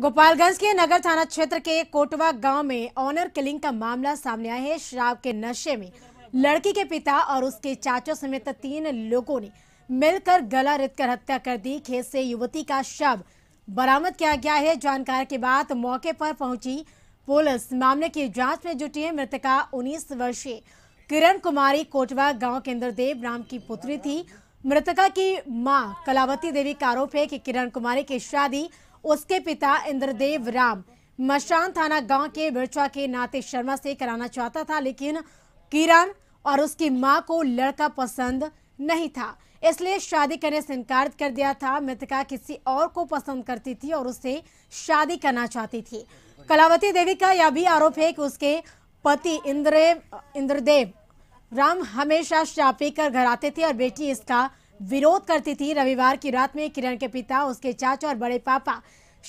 गोपालगंज के नगर थाना क्षेत्र के कोटवा गांव में ऑनर किलिंग का मामला सामने आया है शराब के नशे में लड़की के पिता और उसके चाचो समेत तीन लोगों ने मिलकर गला रित कर हत्या कर दी खेत से युवती का शव बरामद किया गया है जानकारी के बाद मौके पर पहुंची पुलिस मामले की जांच में जुटी है मृतका उन्नीस वर्षीय किरण कुमारी कोटवा गाँव के इंद्रदेव राम की पुत्री थी मृतका की मां कलावती देवी का आरोप है कि किरण कुमारी की शादी उसके पिता इंद्रदेव राम मशान थाना गांव के बिरचुआ के नाते शर्मा से कराना चाहता था लेकिन किरण और उसकी मां को लड़का पसंद नहीं था इसलिए शादी करने से इनकार कर दिया था मृतका किसी और को पसंद करती थी और उससे शादी करना चाहती थी कलावती देवी का यह भी आरोप है कि उसके पति इंद्रदेव इंद्रदेव राम हमेशा शापी कर घर आते थे और बेटी इसका विरोध करती थी रविवार की रात में किरण के पिता उसके चाचा और बड़े पापा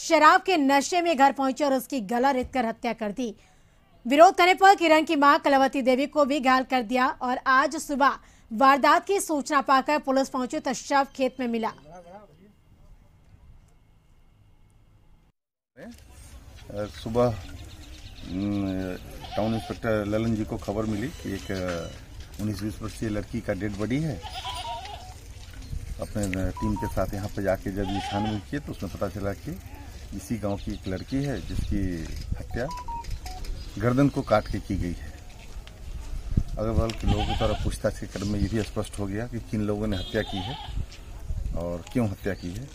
शराब के नशे में घर पहुंचे और उसकी गला रेत कर हत्या कर दी विरोध करने पर किरण की मां कलावती देवी को भी घायल कर दिया और आज सुबह वारदात की सूचना पाकर पुलिस पहुंचे तो शव खेत में मिला सुबह टाउन इंस्पेक्टर ललन जी को खबर मिली कि एक उन्नीस बीस वर्षीय लड़की का डेड बॉडी है अपने टीम के साथ यहाँ पर जाके जब निशानबीन किए तो उसमें पता चला कि इसी गांव की एक लड़की है जिसकी हत्या गर्दन को काट के की गई है अग्रवाल के लोगों द्वारा पूछताछ के क्रम में ये भी स्पष्ट हो गया कि किन लोगों ने हत्या की है और क्यों हत्या की है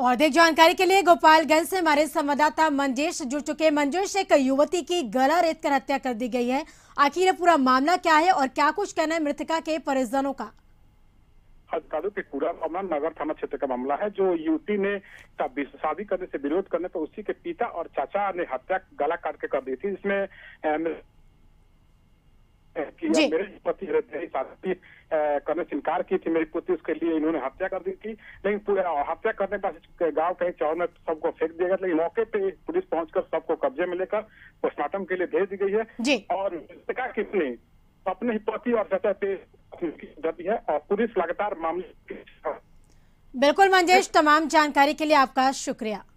और अधिक जानकारी के लिए गोपालगंज से हमारे संवाददाता मंजेश जुड़ चुके मंजेश एक युवती की गला रेत कर हत्या कर दी गई है आखिर पूरा मामला क्या है और क्या कुछ कहना है मृतका के परिजनों का कालू के पूरा मामला नगर थाना क्षेत्र का मामला है जो युवती ने शादी करने से विरोध करने पर उसी के पिता और चाचा ने हत्या गला काट के कर दी थी जिसमें मेरे पति शादी करने से इनकार की थी मेरी पुत्री उसके लिए इन्होंने हत्या कर दी थी लेकिन हत्या करने के गांव कहीं चौर में सबको फेंक दिया गया लेकिन मौके पे पुलिस पहुंचकर सबको कब्जे में लेकर पोस्टमार्टम के लिए भेज दी गई है और कितने अपने ही पति और चाचा पे पुलिस लगातार मामले बिल्कुल मंजेश तमाम जानकारी के लिए आपका शुक्रिया